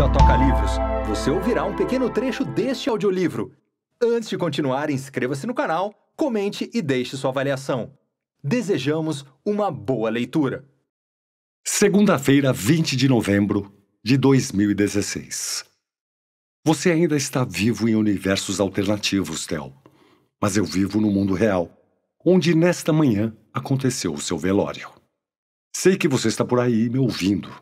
da Toca Livros. Você ouvirá um pequeno trecho deste audiolivro. Antes de continuar, inscreva-se no canal, comente e deixe sua avaliação. Desejamos uma boa leitura. Segunda-feira, 20 de novembro de 2016. Você ainda está vivo em universos alternativos, Theo. Mas eu vivo no mundo real, onde nesta manhã aconteceu o seu velório. Sei que você está por aí me ouvindo,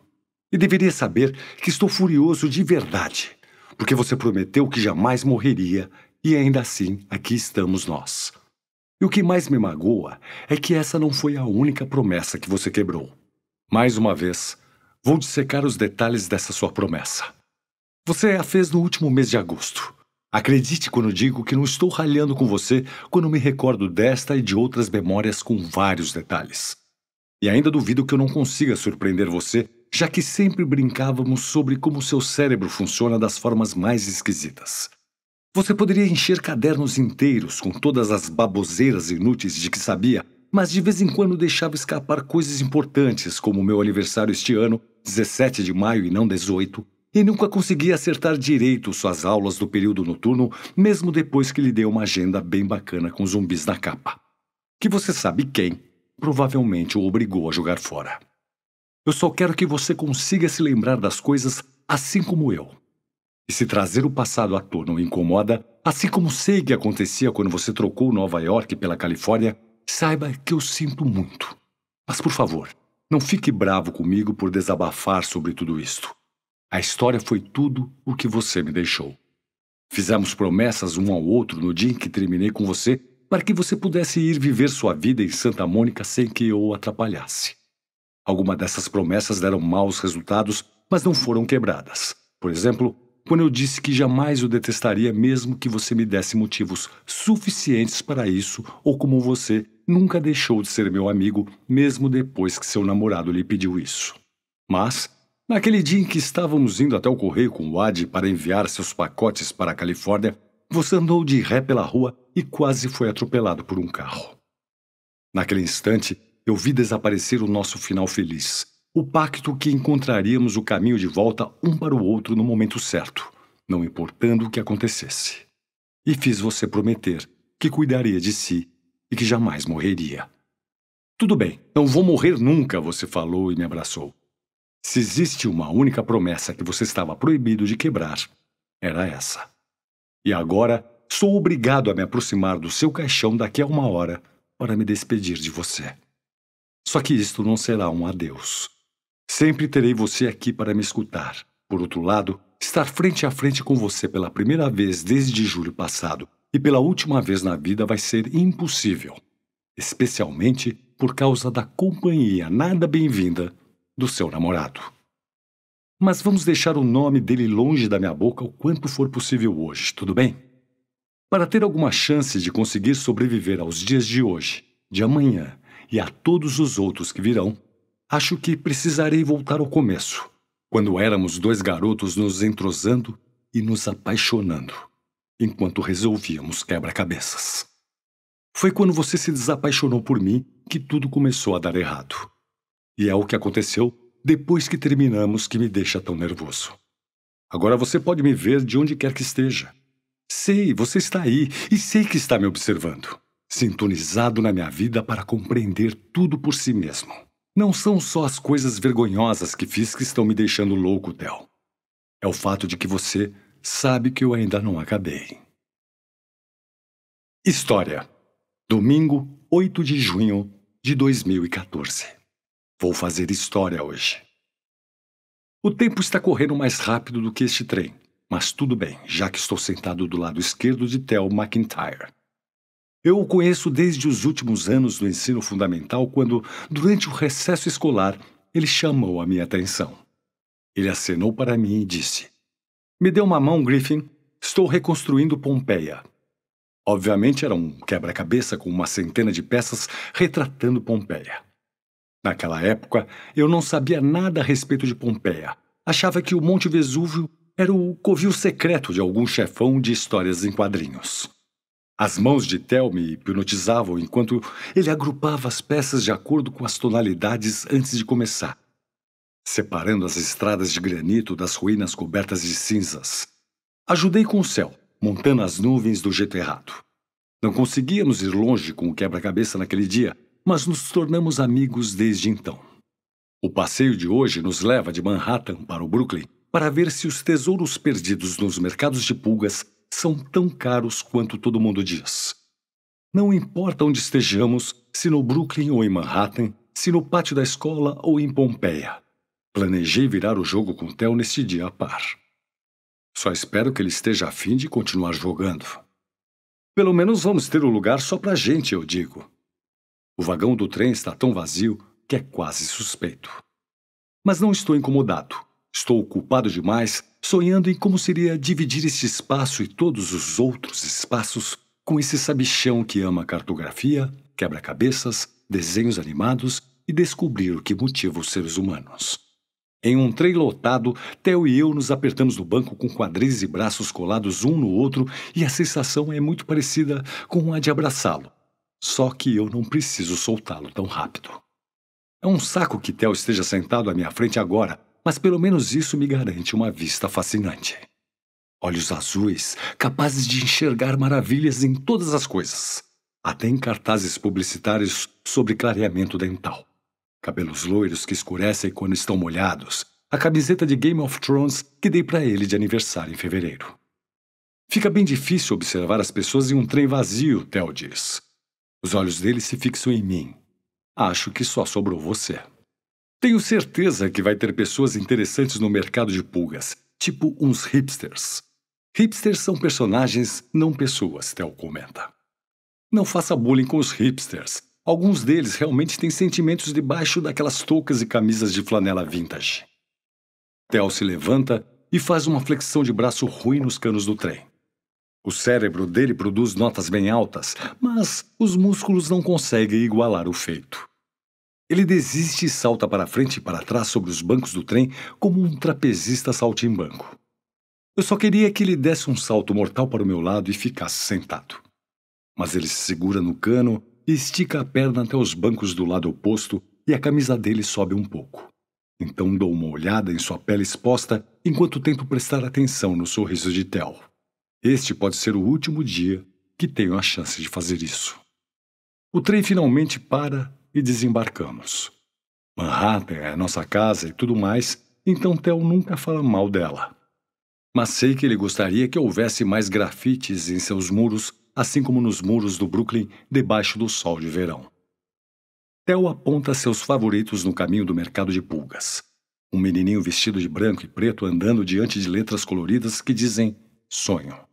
e deveria saber que estou furioso de verdade, porque você prometeu que jamais morreria e ainda assim aqui estamos nós. E o que mais me magoa é que essa não foi a única promessa que você quebrou. Mais uma vez, vou dissecar os detalhes dessa sua promessa. Você a fez no último mês de agosto. Acredite quando digo que não estou ralhando com você quando me recordo desta e de outras memórias com vários detalhes. E ainda duvido que eu não consiga surpreender você já que sempre brincávamos sobre como seu cérebro funciona das formas mais esquisitas. Você poderia encher cadernos inteiros com todas as baboseiras inúteis de que sabia, mas de vez em quando deixava escapar coisas importantes, como meu aniversário este ano, 17 de maio e não 18, e nunca conseguia acertar direito suas aulas do período noturno, mesmo depois que lhe deu uma agenda bem bacana com zumbis na capa. Que você sabe quem provavelmente o obrigou a jogar fora. Eu só quero que você consiga se lembrar das coisas assim como eu. E se trazer o passado à tona o incomoda, assim como sei que acontecia quando você trocou Nova York pela Califórnia, saiba que eu sinto muito. Mas por favor, não fique bravo comigo por desabafar sobre tudo isto. A história foi tudo o que você me deixou. Fizemos promessas um ao outro no dia em que terminei com você para que você pudesse ir viver sua vida em Santa Mônica sem que eu o atrapalhasse. Alguma dessas promessas deram maus resultados, mas não foram quebradas. Por exemplo, quando eu disse que jamais o detestaria mesmo que você me desse motivos suficientes para isso, ou como você nunca deixou de ser meu amigo, mesmo depois que seu namorado lhe pediu isso. Mas, naquele dia em que estávamos indo até o correio com o Ad para enviar seus pacotes para a Califórnia, você andou de ré pela rua e quase foi atropelado por um carro. Naquele instante, eu vi desaparecer o nosso final feliz, o pacto que encontraríamos o caminho de volta um para o outro no momento certo, não importando o que acontecesse. E fiz você prometer que cuidaria de si e que jamais morreria. Tudo bem, não vou morrer nunca, você falou e me abraçou. Se existe uma única promessa que você estava proibido de quebrar, era essa. E agora sou obrigado a me aproximar do seu caixão daqui a uma hora para me despedir de você. Só que isto não será um adeus. Sempre terei você aqui para me escutar. Por outro lado, estar frente a frente com você pela primeira vez desde julho passado e pela última vez na vida vai ser impossível, especialmente por causa da companhia nada bem-vinda do seu namorado. Mas vamos deixar o nome dele longe da minha boca o quanto for possível hoje, tudo bem? Para ter alguma chance de conseguir sobreviver aos dias de hoje, de amanhã e a todos os outros que virão, acho que precisarei voltar ao começo, quando éramos dois garotos nos entrosando e nos apaixonando, enquanto resolvíamos quebra-cabeças. Foi quando você se desapaixonou por mim que tudo começou a dar errado. E é o que aconteceu depois que terminamos que me deixa tão nervoso. Agora você pode me ver de onde quer que esteja. Sei, você está aí e sei que está me observando sintonizado na minha vida para compreender tudo por si mesmo. Não são só as coisas vergonhosas que fiz que estão me deixando louco, Theo. É o fato de que você sabe que eu ainda não acabei. História. Domingo, 8 de junho de 2014. Vou fazer história hoje. O tempo está correndo mais rápido do que este trem, mas tudo bem, já que estou sentado do lado esquerdo de Theo McIntyre. Eu o conheço desde os últimos anos do ensino fundamental, quando, durante o recesso escolar, ele chamou a minha atenção. Ele acenou para mim e disse: Me dê uma mão, Griffin. Estou reconstruindo Pompeia. Obviamente era um quebra-cabeça com uma centena de peças retratando Pompeia. Naquela época, eu não sabia nada a respeito de Pompeia. Achava que o Monte Vesúvio era o covil secreto de algum chefão de histórias em quadrinhos. As mãos de Tel me hipnotizavam enquanto ele agrupava as peças de acordo com as tonalidades antes de começar, separando as estradas de granito das ruínas cobertas de cinzas. Ajudei com o céu, montando as nuvens do jeito errado. Não conseguíamos ir longe com o quebra-cabeça naquele dia, mas nos tornamos amigos desde então. O passeio de hoje nos leva de Manhattan para o Brooklyn para ver se os tesouros perdidos nos mercados de pulgas são tão caros quanto todo mundo diz. Não importa onde estejamos, se no Brooklyn ou em Manhattan, se no pátio da escola ou em Pompeia. Planejei virar o jogo com o Theo neste dia a par. Só espero que ele esteja afim de continuar jogando. Pelo menos vamos ter um lugar só pra gente, eu digo. O vagão do trem está tão vazio que é quase suspeito. Mas não estou incomodado. Estou ocupado demais sonhando em como seria dividir este espaço e todos os outros espaços com esse sabichão que ama cartografia, quebra-cabeças, desenhos animados e descobrir o que motiva os seres humanos. Em um trem lotado, Theo e eu nos apertamos no banco com quadris e braços colados um no outro e a sensação é muito parecida com a de abraçá-lo. Só que eu não preciso soltá-lo tão rápido. É um saco que Theo esteja sentado à minha frente agora, mas pelo menos isso me garante uma vista fascinante. Olhos azuis, capazes de enxergar maravilhas em todas as coisas, até em cartazes publicitários sobre clareamento dental. Cabelos loiros que escurecem quando estão molhados, a camiseta de Game of Thrones que dei para ele de aniversário em fevereiro. Fica bem difícil observar as pessoas em um trem vazio, Theo diz. Os olhos dele se fixam em mim. Acho que só sobrou você. Tenho certeza que vai ter pessoas interessantes no mercado de pulgas, tipo uns hipsters. Hipsters são personagens, não pessoas, Theo comenta. Não faça bullying com os hipsters. Alguns deles realmente têm sentimentos debaixo daquelas toucas e camisas de flanela vintage. Theo se levanta e faz uma flexão de braço ruim nos canos do trem. O cérebro dele produz notas bem altas, mas os músculos não conseguem igualar o feito. Ele desiste e salta para frente e para trás sobre os bancos do trem como um trapezista salta em banco. Eu só queria que ele desse um salto mortal para o meu lado e ficasse sentado. Mas ele se segura no cano e estica a perna até os bancos do lado oposto e a camisa dele sobe um pouco. Então dou uma olhada em sua pele exposta enquanto tento prestar atenção no sorriso de Tel. Este pode ser o último dia que tenho a chance de fazer isso. O trem finalmente para e desembarcamos. Manhattan é nossa casa e tudo mais, então Theo nunca fala mal dela. Mas sei que ele gostaria que houvesse mais grafites em seus muros, assim como nos muros do Brooklyn, debaixo do sol de verão. Theo aponta seus favoritos no caminho do mercado de pulgas. Um menininho vestido de branco e preto andando diante de letras coloridas que dizem sonho.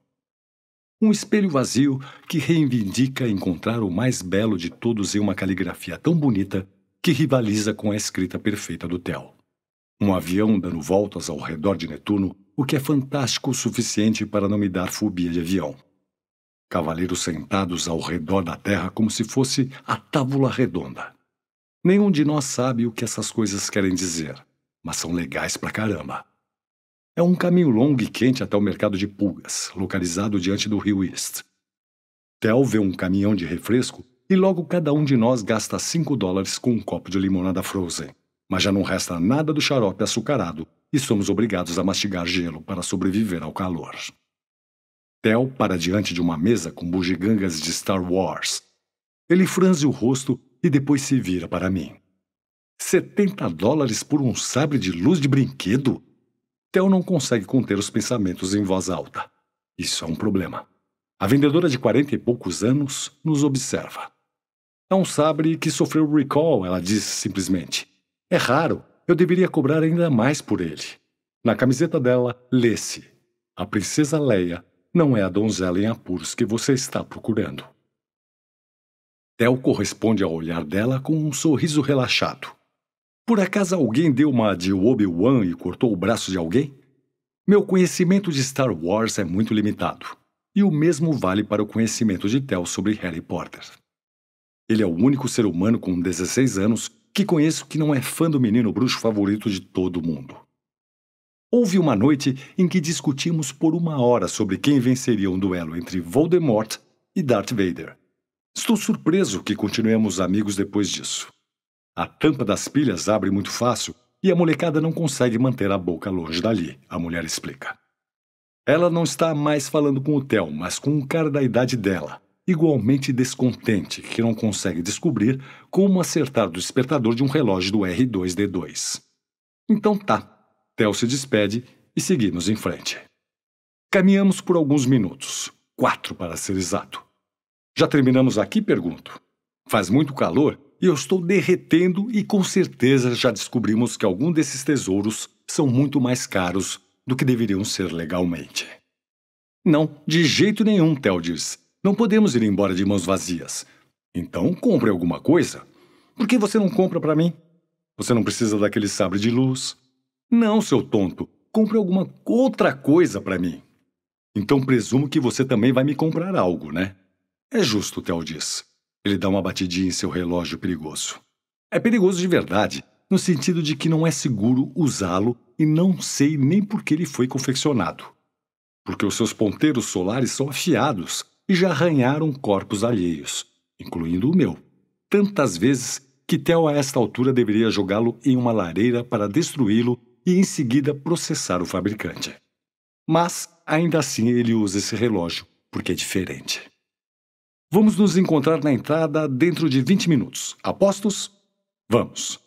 Um espelho vazio que reivindica encontrar o mais belo de todos em uma caligrafia tão bonita que rivaliza com a escrita perfeita do Theo. Um avião dando voltas ao redor de Netuno, o que é fantástico o suficiente para não me dar fobia de avião. Cavaleiros sentados ao redor da Terra como se fosse a tábula redonda. Nenhum de nós sabe o que essas coisas querem dizer, mas são legais pra caramba. É um caminho longo e quente até o mercado de pulgas, localizado diante do rio East. Tel vê é um caminhão de refresco e logo cada um de nós gasta 5 dólares com um copo de limonada frozen. Mas já não resta nada do xarope açucarado e somos obrigados a mastigar gelo para sobreviver ao calor. Tel para diante de uma mesa com bugigangas de Star Wars. Ele franze o rosto e depois se vira para mim. 70 dólares por um sabre de luz de brinquedo? Theo não consegue conter os pensamentos em voz alta. Isso é um problema. A vendedora de quarenta e poucos anos nos observa. É um sabre que sofreu recall, ela diz simplesmente. É raro, eu deveria cobrar ainda mais por ele. Na camiseta dela, lê-se: A princesa Leia não é a donzela em apuros que você está procurando. Theo corresponde ao olhar dela com um sorriso relaxado. Por acaso alguém deu uma de Obi-Wan e cortou o braço de alguém? Meu conhecimento de Star Wars é muito limitado, e o mesmo vale para o conhecimento de Tel sobre Harry Potter. Ele é o único ser humano com 16 anos que conheço que não é fã do menino bruxo favorito de todo mundo. Houve uma noite em que discutimos por uma hora sobre quem venceria um duelo entre Voldemort e Darth Vader. Estou surpreso que continuemos amigos depois disso. A tampa das pilhas abre muito fácil e a molecada não consegue manter a boca longe dali, a mulher explica. Ela não está mais falando com o Theo, mas com um cara da idade dela, igualmente descontente, que não consegue descobrir como acertar do despertador de um relógio do R2D2. Então tá. Theo se despede e seguimos em frente. Caminhamos por alguns minutos, quatro para ser exato. Já terminamos aqui? Pergunto. Faz muito calor eu estou derretendo e com certeza já descobrimos que algum desses tesouros são muito mais caros do que deveriam ser legalmente. Não, de jeito nenhum, Theo diz. Não podemos ir embora de mãos vazias. Então compre alguma coisa. Por que você não compra para mim? Você não precisa daquele sabre de luz. Não, seu tonto. Compre alguma outra coisa para mim. Então presumo que você também vai me comprar algo, né? É justo, Theo diz. Ele dá uma batidinha em seu relógio perigoso. É perigoso de verdade, no sentido de que não é seguro usá-lo e não sei nem por que ele foi confeccionado. Porque os seus ponteiros solares são afiados e já arranharam corpos alheios, incluindo o meu, tantas vezes que Theo a esta altura deveria jogá-lo em uma lareira para destruí-lo e em seguida processar o fabricante. Mas ainda assim ele usa esse relógio porque é diferente. Vamos nos encontrar na entrada dentro de 20 minutos. Apostos? Vamos.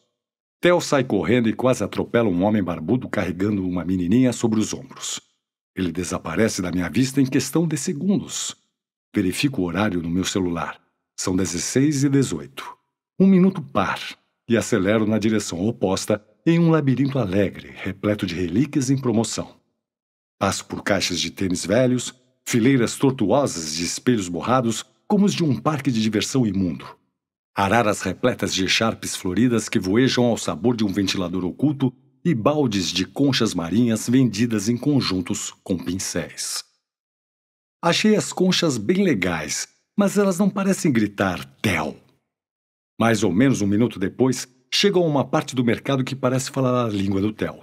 Theo sai correndo e quase atropela um homem barbudo carregando uma menininha sobre os ombros. Ele desaparece da minha vista em questão de segundos. Verifico o horário no meu celular. São 16 e 18. Um minuto par. E acelero na direção oposta em um labirinto alegre, repleto de relíquias em promoção. Passo por caixas de tênis velhos, fileiras tortuosas de espelhos borrados como os de um parque de diversão imundo. Araras repletas de sharps floridas que voejam ao sabor de um ventilador oculto e baldes de conchas marinhas vendidas em conjuntos com pincéis. Achei as conchas bem legais, mas elas não parecem gritar Tel. Mais ou menos um minuto depois, chegam a uma parte do mercado que parece falar a língua do Tel.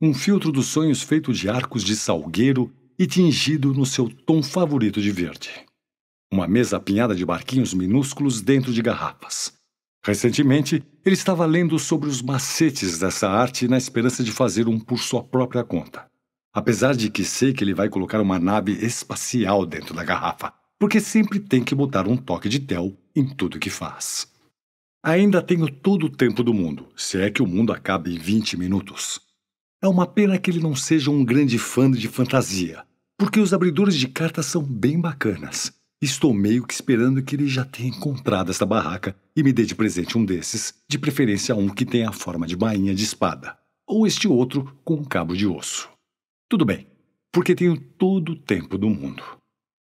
Um filtro dos sonhos feito de arcos de salgueiro e tingido no seu tom favorito de verde uma mesa apinhada de barquinhos minúsculos dentro de garrafas. Recentemente, ele estava lendo sobre os macetes dessa arte na esperança de fazer um por sua própria conta. Apesar de que sei que ele vai colocar uma nave espacial dentro da garrafa, porque sempre tem que botar um toque de tel em tudo que faz. Ainda tenho todo o tempo do mundo, se é que o mundo acaba em 20 minutos. É uma pena que ele não seja um grande fã de fantasia, porque os abridores de cartas são bem bacanas Estou meio que esperando que ele já tenha encontrado esta barraca e me dê de presente um desses, de preferência um que tenha a forma de bainha de espada, ou este outro com um cabo de osso. Tudo bem, porque tenho todo o tempo do mundo.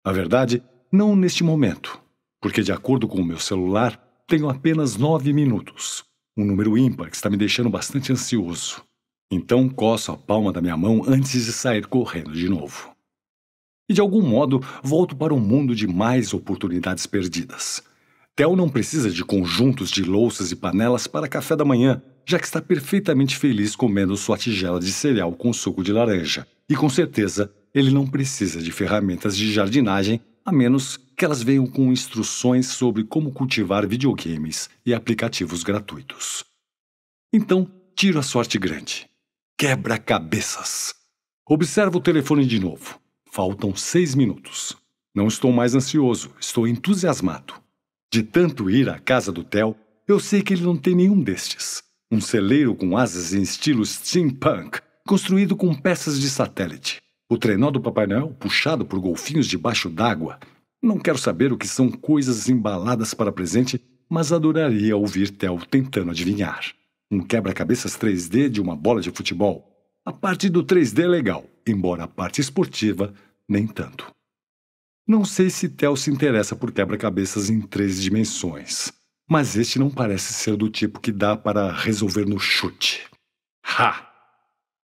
Na verdade, não neste momento, porque, de acordo com o meu celular, tenho apenas nove minutos, um número ímpar que está me deixando bastante ansioso. Então coço a palma da minha mão antes de sair correndo de novo e de algum modo volto para um mundo de mais oportunidades perdidas. Theo não precisa de conjuntos de louças e panelas para café da manhã, já que está perfeitamente feliz comendo sua tigela de cereal com suco de laranja. E com certeza, ele não precisa de ferramentas de jardinagem, a menos que elas venham com instruções sobre como cultivar videogames e aplicativos gratuitos. Então, tiro a sorte grande. Quebra-cabeças. Observo o telefone de novo. Faltam seis minutos. Não estou mais ansioso, estou entusiasmado. De tanto ir à casa do Theo, eu sei que ele não tem nenhum destes. Um celeiro com asas em estilo steampunk, construído com peças de satélite. O trenó do Papai Noel, puxado por golfinhos debaixo d'água. Não quero saber o que são coisas embaladas para presente, mas adoraria ouvir Theo tentando adivinhar. Um quebra-cabeças 3D de uma bola de futebol. A parte do 3D é legal, embora a parte esportiva nem tanto. Não sei se Theo se interessa por quebra-cabeças em três dimensões, mas este não parece ser do tipo que dá para resolver no chute. Ha!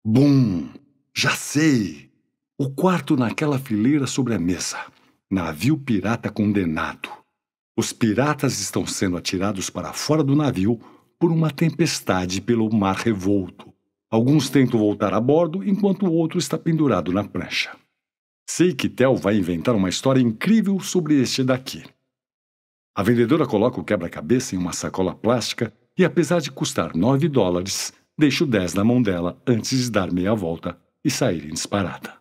Bum! Já sei! O quarto naquela fileira sobre a mesa. Navio pirata condenado. Os piratas estão sendo atirados para fora do navio por uma tempestade pelo mar revolto. Alguns tentam voltar a bordo enquanto o outro está pendurado na prancha. Sei que Tel vai inventar uma história incrível sobre este daqui. A vendedora coloca o quebra-cabeça em uma sacola plástica e, apesar de custar 9 dólares, o 10 na mão dela antes de dar meia volta e sair em disparada.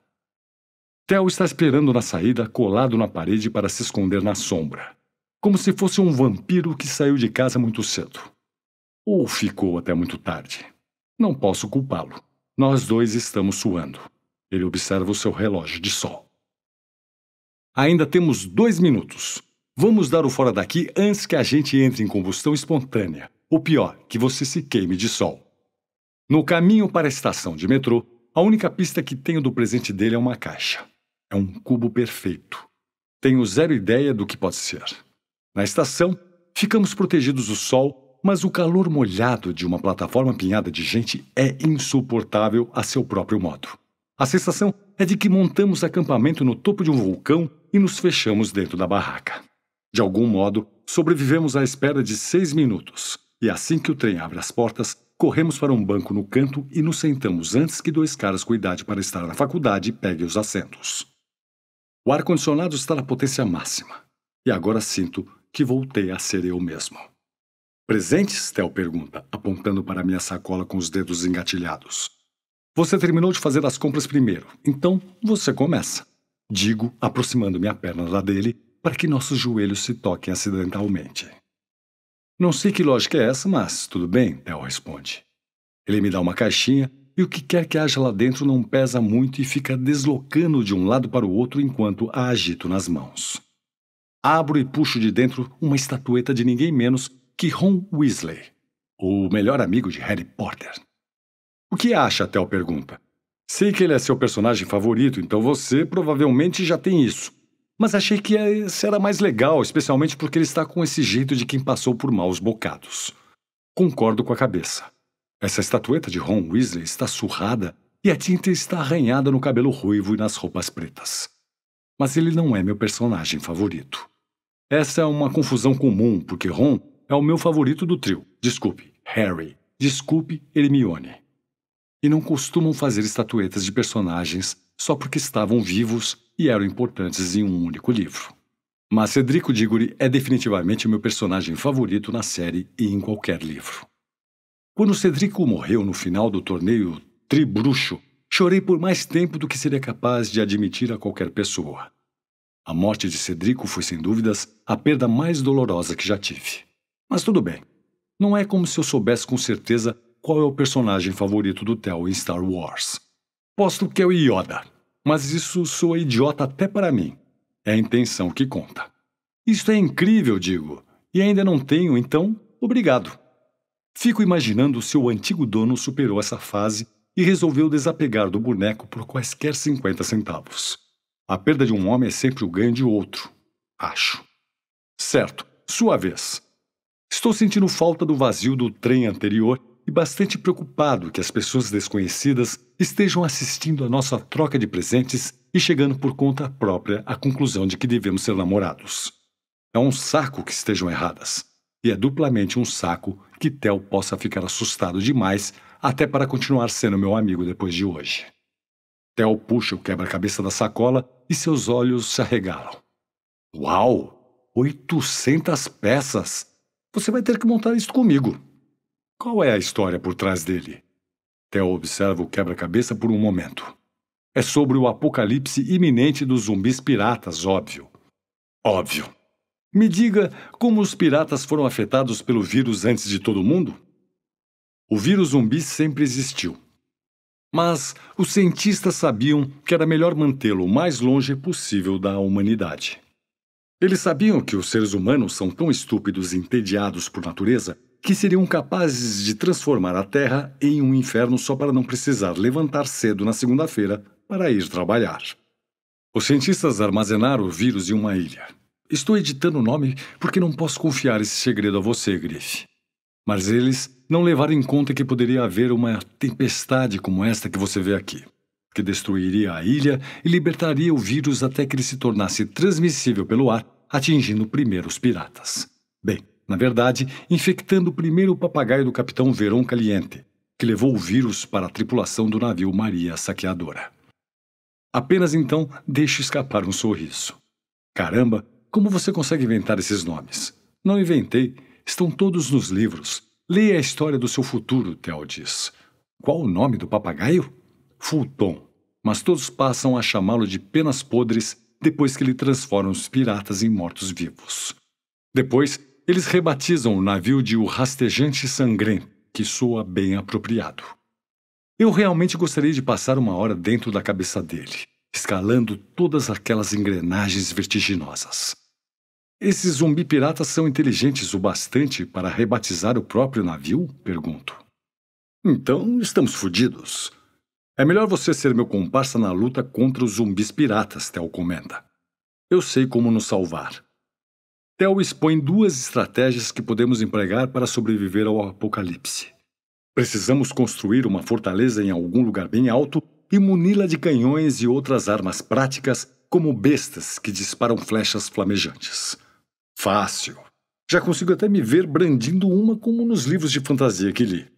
Theo está esperando na saída, colado na parede para se esconder na sombra, como se fosse um vampiro que saiu de casa muito cedo. Ou ficou até muito tarde. Não posso culpá-lo. Nós dois estamos suando. Ele observa o seu relógio de sol. Ainda temos dois minutos. Vamos dar o fora daqui antes que a gente entre em combustão espontânea. O pior, que você se queime de sol. No caminho para a estação de metrô, a única pista que tenho do presente dele é uma caixa. É um cubo perfeito. Tenho zero ideia do que pode ser. Na estação, ficamos protegidos do sol mas o calor molhado de uma plataforma apinhada de gente é insuportável a seu próprio modo. A sensação é de que montamos acampamento no topo de um vulcão e nos fechamos dentro da barraca. De algum modo, sobrevivemos à espera de seis minutos, e assim que o trem abre as portas, corremos para um banco no canto e nos sentamos antes que dois caras com idade para estar na faculdade peguem os assentos. O ar-condicionado está na potência máxima, e agora sinto que voltei a ser eu mesmo. Presentes? Theo pergunta, apontando para minha sacola com os dedos engatilhados. Você terminou de fazer as compras primeiro, então você começa. Digo, aproximando minha perna da dele, para que nossos joelhos se toquem acidentalmente. Não sei que lógica é essa, mas tudo bem, Theo responde. Ele me dá uma caixinha e o que quer que haja lá dentro não pesa muito e fica deslocando de um lado para o outro enquanto a agito nas mãos. Abro e puxo de dentro uma estatueta de ninguém menos que Ron Weasley, o melhor amigo de Harry Potter. O que acha? Tel pergunta. Sei que ele é seu personagem favorito, então você provavelmente já tem isso. Mas achei que esse é, era mais legal, especialmente porque ele está com esse jeito de quem passou por maus bocados. Concordo com a cabeça. Essa estatueta de Ron Weasley está surrada e a tinta está arranhada no cabelo ruivo e nas roupas pretas. Mas ele não é meu personagem favorito. Essa é uma confusão comum, porque Ron é o meu favorito do trio. Desculpe, Harry. Desculpe, Hermione. E não costumam fazer estatuetas de personagens só porque estavam vivos e eram importantes em um único livro. Mas Cedrico Diggory é definitivamente o meu personagem favorito na série e em qualquer livro. Quando Cedrico morreu no final do torneio Tribruxo, chorei por mais tempo do que seria capaz de admitir a qualquer pessoa. A morte de Cedrico foi, sem dúvidas, a perda mais dolorosa que já tive. Mas tudo bem. Não é como se eu soubesse com certeza qual é o personagem favorito do Theo em Star Wars. Posto que é o Yoda, mas isso soa idiota até para mim. É a intenção que conta. Isto é incrível, digo, e ainda não tenho, então, obrigado. Fico imaginando se o antigo dono superou essa fase e resolveu desapegar do boneco por quaisquer 50 centavos. A perda de um homem é sempre o ganho de outro, acho. Certo, sua vez. Estou sentindo falta do vazio do trem anterior e bastante preocupado que as pessoas desconhecidas estejam assistindo à nossa troca de presentes e chegando por conta própria à conclusão de que devemos ser namorados. É um saco que estejam erradas. E é duplamente um saco que Tel possa ficar assustado demais até para continuar sendo meu amigo depois de hoje. Tel puxa o quebra-cabeça da sacola e seus olhos se arregalam. Uau! 800 peças! Você vai ter que montar isso comigo. Qual é a história por trás dele? Theo observa o quebra-cabeça por um momento. É sobre o apocalipse iminente dos zumbis piratas, óbvio. Óbvio. Me diga como os piratas foram afetados pelo vírus antes de todo mundo? O vírus zumbi sempre existiu. Mas os cientistas sabiam que era melhor mantê-lo o mais longe possível da humanidade. Eles sabiam que os seres humanos são tão estúpidos e entediados por natureza que seriam capazes de transformar a Terra em um inferno só para não precisar levantar cedo na segunda-feira para ir trabalhar. Os cientistas armazenaram o vírus em uma ilha. Estou editando o nome porque não posso confiar esse segredo a você, Griff. Mas eles não levaram em conta que poderia haver uma tempestade como esta que você vê aqui que destruiria a ilha e libertaria o vírus até que ele se tornasse transmissível pelo ar, atingindo primeiro os piratas. Bem, na verdade, infectando primeiro o papagaio do capitão Verón Caliente, que levou o vírus para a tripulação do navio Maria Saqueadora. Apenas então deixo escapar um sorriso. Caramba, como você consegue inventar esses nomes? Não inventei, estão todos nos livros. Leia a história do seu futuro, Theo diz. Qual o nome do papagaio? Fulton mas todos passam a chamá-lo de Penas Podres depois que ele transforma os piratas em mortos-vivos. Depois, eles rebatizam o navio de O Rastejante Sangrento, que soa bem apropriado. Eu realmente gostaria de passar uma hora dentro da cabeça dele, escalando todas aquelas engrenagens vertiginosas. Esses zumbi piratas são inteligentes o bastante para rebatizar o próprio navio? Pergunto. Então estamos fodidos. É melhor você ser meu comparsa na luta contra os zumbis piratas, Theo comenta. Eu sei como nos salvar. Theo expõe duas estratégias que podemos empregar para sobreviver ao apocalipse. Precisamos construir uma fortaleza em algum lugar bem alto e muni-la de canhões e outras armas práticas, como bestas que disparam flechas flamejantes. Fácil. Já consigo até me ver brandindo uma como nos livros de fantasia que li.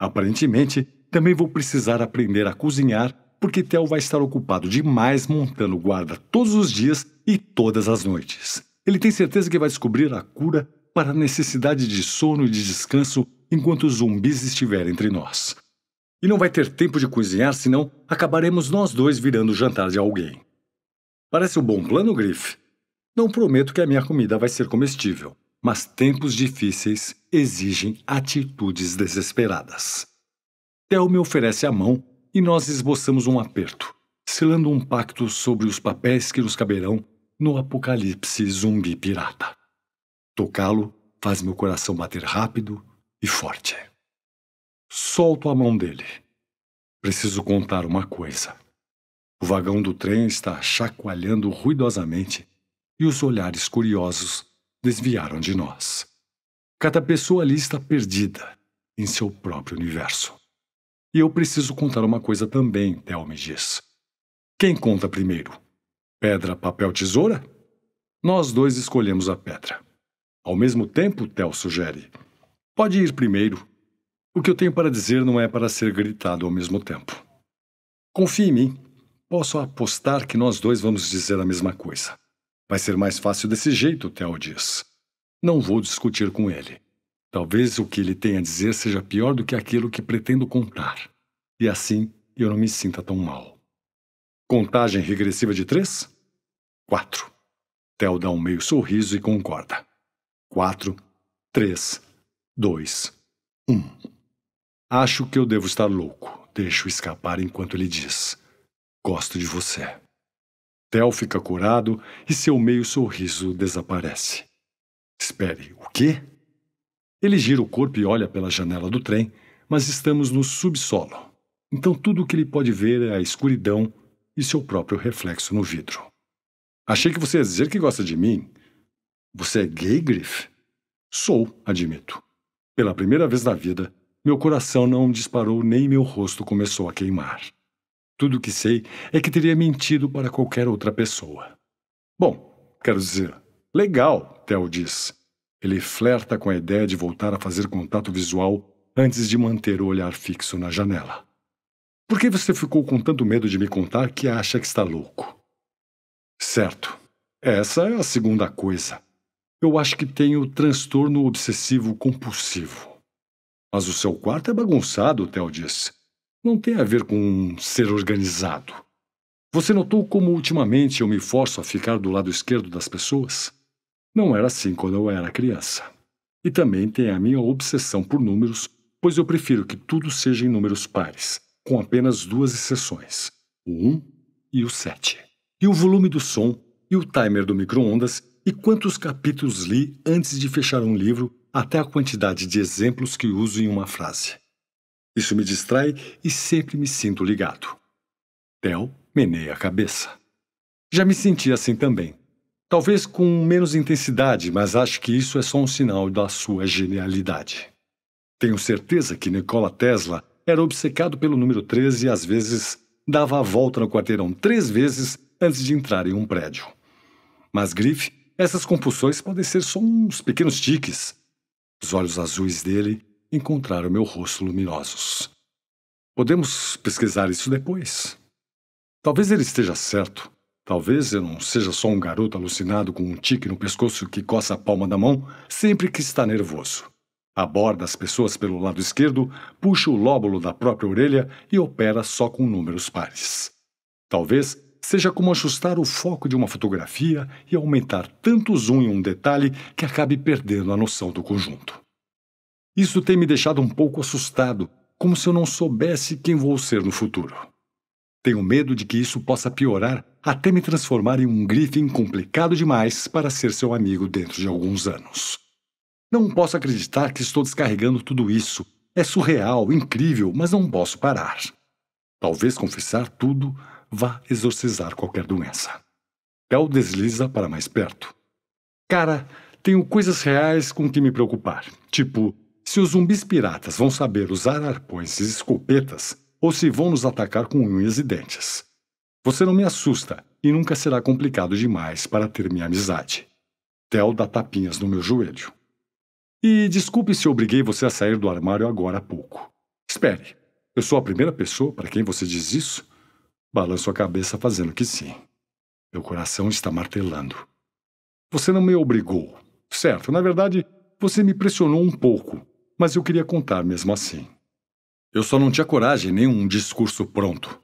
Aparentemente, também vou precisar aprender a cozinhar, porque Theo vai estar ocupado demais montando guarda todos os dias e todas as noites. Ele tem certeza que vai descobrir a cura para a necessidade de sono e de descanso enquanto os zumbis estiverem entre nós. E não vai ter tempo de cozinhar, senão acabaremos nós dois virando o jantar de alguém. Parece um bom plano, Griff? Não prometo que a minha comida vai ser comestível, mas tempos difíceis exigem atitudes desesperadas. Theo me oferece a mão e nós esboçamos um aperto, selando um pacto sobre os papéis que nos caberão no apocalipse zumbi pirata. Tocá-lo faz meu coração bater rápido e forte. Solto a mão dele. Preciso contar uma coisa. O vagão do trem está chacoalhando ruidosamente e os olhares curiosos desviaram de nós. Cada pessoa ali está perdida em seu próprio universo. E eu preciso contar uma coisa também, Theo me diz. Quem conta primeiro? Pedra, papel, tesoura? Nós dois escolhemos a pedra. Ao mesmo tempo, Theo sugere: Pode ir primeiro. O que eu tenho para dizer não é para ser gritado ao mesmo tempo. Confie em mim. Posso apostar que nós dois vamos dizer a mesma coisa. Vai ser mais fácil desse jeito, Theo diz. Não vou discutir com ele. Talvez o que ele tenha a dizer seja pior do que aquilo que pretendo contar. E assim eu não me sinta tão mal. Contagem regressiva de três? Quatro. Tel dá um meio sorriso e concorda. Quatro, três, dois, um. Acho que eu devo estar louco. Deixo escapar enquanto ele diz: Gosto de você. Tel fica curado e seu meio sorriso desaparece. Espere, o quê? Ele gira o corpo e olha pela janela do trem, mas estamos no subsolo. Então tudo o que ele pode ver é a escuridão e seu próprio reflexo no vidro. Achei que você ia dizer que gosta de mim. Você é gay, Griff? Sou, admito. Pela primeira vez na vida, meu coração não disparou nem meu rosto começou a queimar. Tudo o que sei é que teria mentido para qualquer outra pessoa. Bom, quero dizer, legal, Theo diz. Ele flerta com a ideia de voltar a fazer contato visual antes de manter o olhar fixo na janela. Por que você ficou com tanto medo de me contar que acha que está louco? Certo, essa é a segunda coisa. Eu acho que tenho transtorno obsessivo compulsivo. Mas o seu quarto é bagunçado, Theo disse. Não tem a ver com ser organizado. Você notou como ultimamente eu me forço a ficar do lado esquerdo das pessoas? Não era assim quando eu era criança. E também tem a minha obsessão por números, pois eu prefiro que tudo seja em números pares, com apenas duas exceções: o 1 e o 7. E o volume do som, e o timer do micro-ondas, e quantos capítulos li antes de fechar um livro, até a quantidade de exemplos que uso em uma frase. Isso me distrai e sempre me sinto ligado. Theo meneia a cabeça. Já me senti assim também, Talvez com menos intensidade, mas acho que isso é só um sinal da sua genialidade. Tenho certeza que Nikola Tesla era obcecado pelo número 13 e às vezes dava a volta no quarteirão três vezes antes de entrar em um prédio. Mas Griff, essas compulsões podem ser só uns pequenos tiques. Os olhos azuis dele encontraram meu rosto luminosos. Podemos pesquisar isso depois. Talvez ele esteja certo. Talvez eu não seja só um garoto alucinado com um tique no pescoço que coça a palma da mão sempre que está nervoso. Aborda as pessoas pelo lado esquerdo, puxa o lóbulo da própria orelha e opera só com números pares. Talvez seja como ajustar o foco de uma fotografia e aumentar tanto o zoom em um detalhe que acabe perdendo a noção do conjunto. Isso tem me deixado um pouco assustado, como se eu não soubesse quem vou ser no futuro. Tenho medo de que isso possa piorar até me transformar em um griffin complicado demais para ser seu amigo dentro de alguns anos. Não posso acreditar que estou descarregando tudo isso. É surreal, incrível, mas não posso parar. Talvez confessar tudo vá exorcizar qualquer doença. Tel desliza para mais perto. Cara, tenho coisas reais com que me preocupar. Tipo, se os zumbis piratas vão saber usar arpões e escopetas, ou se vão nos atacar com unhas e dentes. Você não me assusta e nunca será complicado demais para ter minha amizade. Tel dá tapinhas no meu joelho. E desculpe se obriguei você a sair do armário agora há pouco. Espere, eu sou a primeira pessoa para quem você diz isso? Balanço a cabeça fazendo que sim. Meu coração está martelando. Você não me obrigou. Certo, na verdade, você me pressionou um pouco, mas eu queria contar mesmo assim. Eu só não tinha coragem nem um discurso pronto.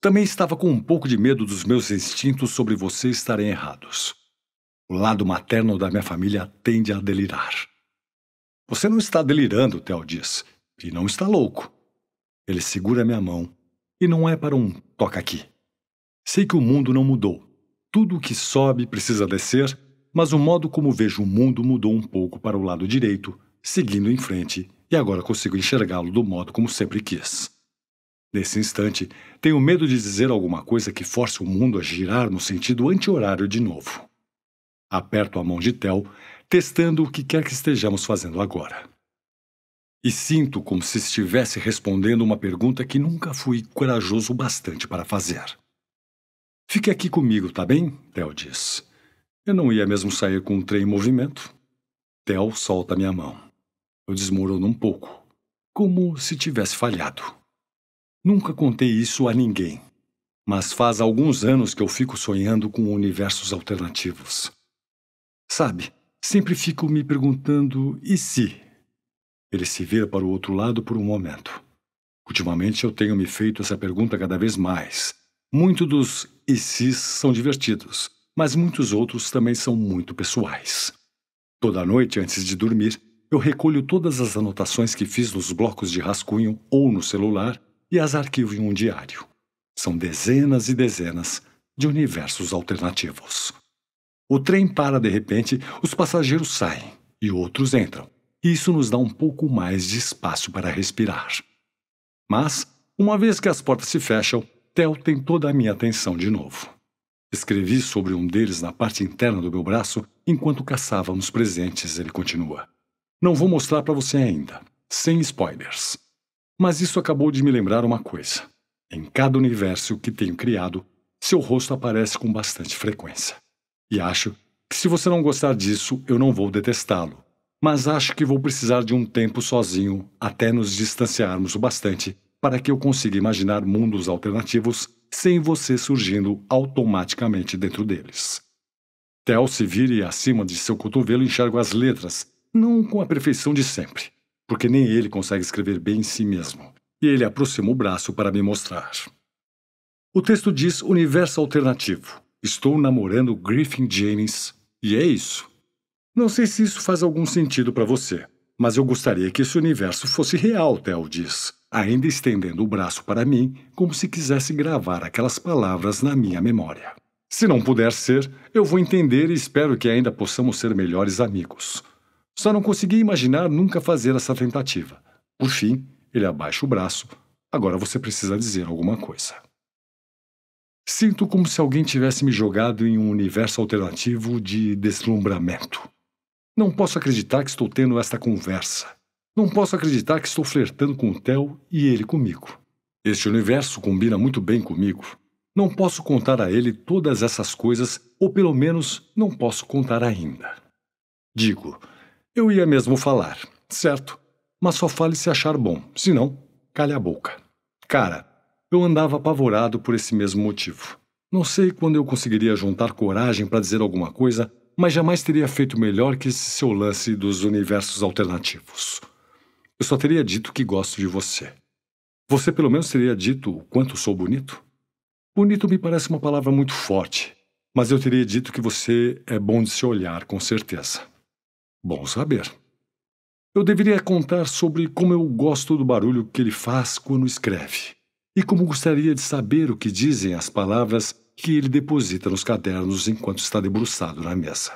Também estava com um pouco de medo dos meus instintos sobre vocês estarem errados. O lado materno da minha família tende a delirar. Você não está delirando, Theo diz, e não está louco. Ele segura minha mão, e não é para um toca aqui. Sei que o mundo não mudou. Tudo o que sobe precisa descer, mas o modo como vejo o mundo mudou um pouco para o lado direito, seguindo em frente e agora consigo enxergá-lo do modo como sempre quis. Nesse instante, tenho medo de dizer alguma coisa que force o mundo a girar no sentido anti-horário de novo. Aperto a mão de Tel, testando o que quer que estejamos fazendo agora. E sinto como se estivesse respondendo uma pergunta que nunca fui corajoso bastante para fazer. Fique aqui comigo, tá bem? Tel diz. Eu não ia mesmo sair com o trem em movimento. Tel solta minha mão. Eu desmorono um pouco, como se tivesse falhado. Nunca contei isso a ninguém, mas faz alguns anos que eu fico sonhando com universos alternativos. Sabe, sempre fico me perguntando: e se? Ele se vira para o outro lado por um momento. Ultimamente eu tenho me feito essa pergunta cada vez mais. Muitos dos e se são divertidos, mas muitos outros também são muito pessoais. Toda noite, antes de dormir, eu recolho todas as anotações que fiz nos blocos de rascunho ou no celular e as arquivo em um diário. São dezenas e dezenas de universos alternativos. O trem para de repente, os passageiros saem e outros entram. Isso nos dá um pouco mais de espaço para respirar. Mas, uma vez que as portas se fecham, Theo tem toda a minha atenção de novo. Escrevi sobre um deles na parte interna do meu braço enquanto caçávamos presentes, ele continua. Não vou mostrar para você ainda, sem spoilers. Mas isso acabou de me lembrar uma coisa. Em cada universo que tenho criado, seu rosto aparece com bastante frequência. E acho que se você não gostar disso, eu não vou detestá-lo. Mas acho que vou precisar de um tempo sozinho até nos distanciarmos o bastante para que eu consiga imaginar mundos alternativos sem você surgindo automaticamente dentro deles. Tel se vire acima de seu cotovelo e enxergo as letras não com a perfeição de sempre, porque nem ele consegue escrever bem em si mesmo. E ele aproxima o braço para me mostrar. O texto diz universo alternativo. Estou namorando Griffin James e é isso. Não sei se isso faz algum sentido para você, mas eu gostaria que esse universo fosse real, Theo diz, ainda estendendo o braço para mim, como se quisesse gravar aquelas palavras na minha memória. Se não puder ser, eu vou entender e espero que ainda possamos ser melhores amigos. Só não conseguia imaginar nunca fazer essa tentativa. Por fim, ele abaixa o braço. Agora você precisa dizer alguma coisa. Sinto como se alguém tivesse me jogado em um universo alternativo de deslumbramento. Não posso acreditar que estou tendo esta conversa. Não posso acreditar que estou flertando com o Theo e ele comigo. Este universo combina muito bem comigo. Não posso contar a ele todas essas coisas, ou pelo menos não posso contar ainda. Digo, eu ia mesmo falar, certo? Mas só fale se achar bom, senão, calha a boca. Cara, eu andava apavorado por esse mesmo motivo. Não sei quando eu conseguiria juntar coragem para dizer alguma coisa, mas jamais teria feito melhor que esse seu lance dos universos alternativos. Eu só teria dito que gosto de você. Você pelo menos teria dito o quanto sou bonito? Bonito me parece uma palavra muito forte, mas eu teria dito que você é bom de se olhar, com certeza. Bom saber. Eu deveria contar sobre como eu gosto do barulho que ele faz quando escreve e como gostaria de saber o que dizem as palavras que ele deposita nos cadernos enquanto está debruçado na mesa.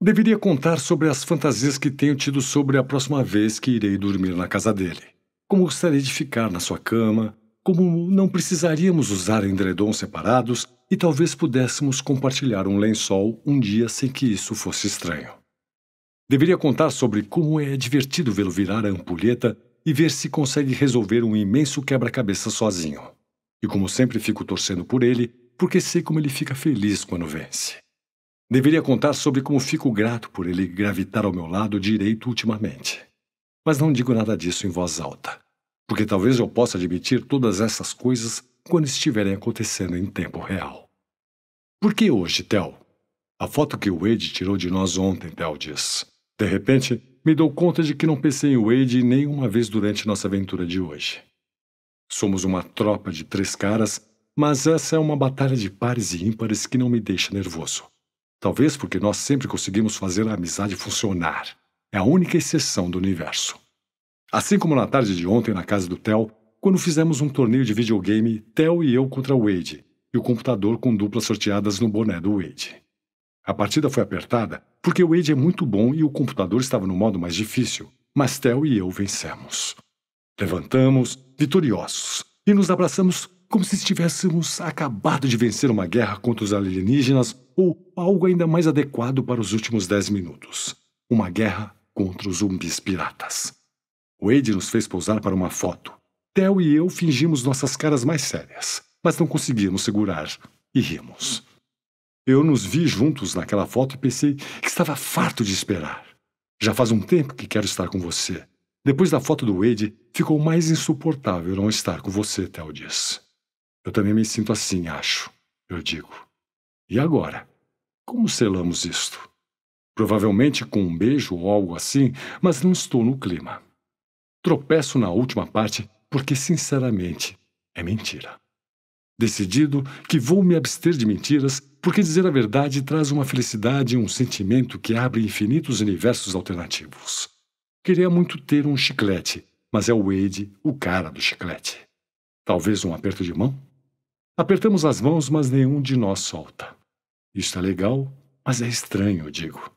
Deveria contar sobre as fantasias que tenho tido sobre a próxima vez que irei dormir na casa dele, como gostaria de ficar na sua cama, como não precisaríamos usar endredons separados e talvez pudéssemos compartilhar um lençol um dia sem que isso fosse estranho. Deveria contar sobre como é divertido vê-lo virar a ampulheta e ver se consegue resolver um imenso quebra-cabeça sozinho. E como sempre fico torcendo por ele, porque sei como ele fica feliz quando vence. Deveria contar sobre como fico grato por ele gravitar ao meu lado direito ultimamente. Mas não digo nada disso em voz alta, porque talvez eu possa admitir todas essas coisas quando estiverem acontecendo em tempo real. Por que hoje, Tel? A foto que o Wade tirou de nós ontem, Tel diz. De repente, me dou conta de que não pensei em Wade nenhuma vez durante nossa aventura de hoje. Somos uma tropa de três caras, mas essa é uma batalha de pares e ímpares que não me deixa nervoso. Talvez porque nós sempre conseguimos fazer a amizade funcionar. É a única exceção do universo. Assim como na tarde de ontem na casa do Tel, quando fizemos um torneio de videogame Tel e eu contra Wade, e o computador com duplas sorteadas no boné do Wade. A partida foi apertada porque o Wade é muito bom e o computador estava no modo mais difícil, mas Theo e eu vencemos. Levantamos, vitoriosos, e nos abraçamos como se estivéssemos acabado de vencer uma guerra contra os alienígenas ou algo ainda mais adequado para os últimos dez minutos uma guerra contra os zumbis piratas. Wade nos fez pousar para uma foto. Theo e eu fingimos nossas caras mais sérias, mas não conseguimos segurar e rimos. Eu nos vi juntos naquela foto e pensei que estava farto de esperar. Já faz um tempo que quero estar com você. Depois da foto do Wade, ficou mais insuportável não estar com você, Theo diz. Eu também me sinto assim, acho. Eu digo. E agora? Como selamos isto? Provavelmente com um beijo ou algo assim, mas não estou no clima. Tropeço na última parte porque, sinceramente, é mentira. Decidido que vou me abster de mentiras, porque dizer a verdade traz uma felicidade e um sentimento que abre infinitos universos alternativos. Queria muito ter um chiclete, mas é o Wade, o cara do chiclete. Talvez um aperto de mão? Apertamos as mãos, mas nenhum de nós solta. Isto é legal, mas é estranho, digo.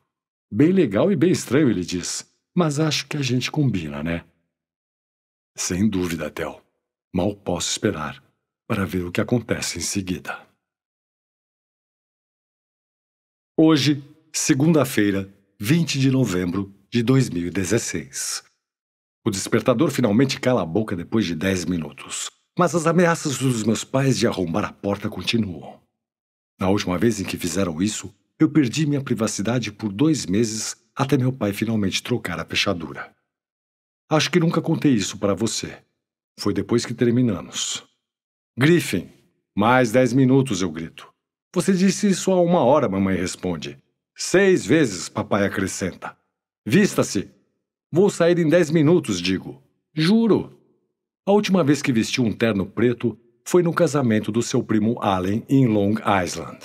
Bem legal e bem estranho, ele diz. Mas acho que a gente combina, né? Sem dúvida, Tel. Mal posso esperar para ver o que acontece em seguida. Hoje, segunda-feira, 20 de novembro de 2016. O despertador finalmente cala a boca depois de 10 minutos, mas as ameaças dos meus pais de arrombar a porta continuam. Na última vez em que fizeram isso, eu perdi minha privacidade por dois meses até meu pai finalmente trocar a fechadura. Acho que nunca contei isso para você. Foi depois que terminamos. Griffin, mais dez minutos, eu grito. Você disse isso há uma hora, mamãe responde. Seis vezes, papai acrescenta. Vista-se! Vou sair em dez minutos, digo. Juro! A última vez que vestiu um terno preto foi no casamento do seu primo Allen em Long Island.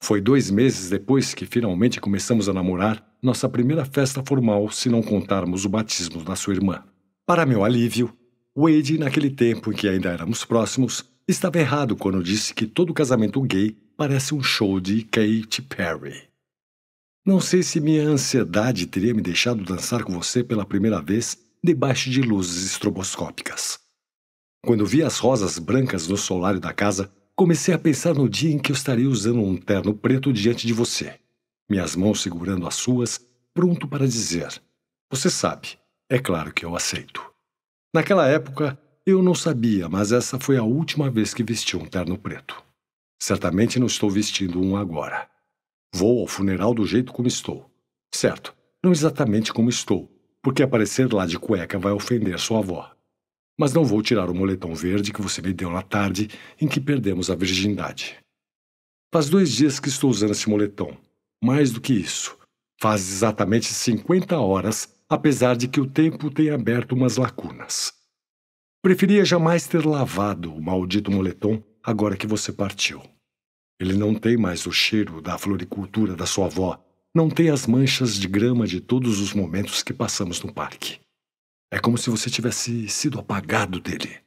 Foi dois meses depois que finalmente começamos a namorar, nossa primeira festa formal, se não contarmos o batismo da sua irmã. Para meu alívio, Wade, naquele tempo em que ainda éramos próximos, estava errado quando disse que todo casamento gay parece um show de Katy Perry. Não sei se minha ansiedade teria me deixado dançar com você pela primeira vez debaixo de luzes estroboscópicas. Quando vi as rosas brancas no solário da casa, comecei a pensar no dia em que eu estaria usando um terno preto diante de você, minhas mãos segurando as suas, pronto para dizer: Você sabe, é claro que eu aceito. Naquela época, eu não sabia, mas essa foi a última vez que vesti um terno preto. Certamente não estou vestindo um agora. Vou ao funeral do jeito como estou. Certo, não exatamente como estou, porque aparecer lá de cueca vai ofender sua avó. Mas não vou tirar o moletom verde que você me deu na tarde em que perdemos a virgindade. Faz dois dias que estou usando esse moletom. Mais do que isso. Faz exatamente 50 horas, apesar de que o tempo tem aberto umas lacunas. Preferia jamais ter lavado o maldito moletom agora que você partiu. Ele não tem mais o cheiro da floricultura da sua avó, não tem as manchas de grama de todos os momentos que passamos no parque. É como se você tivesse sido apagado dele.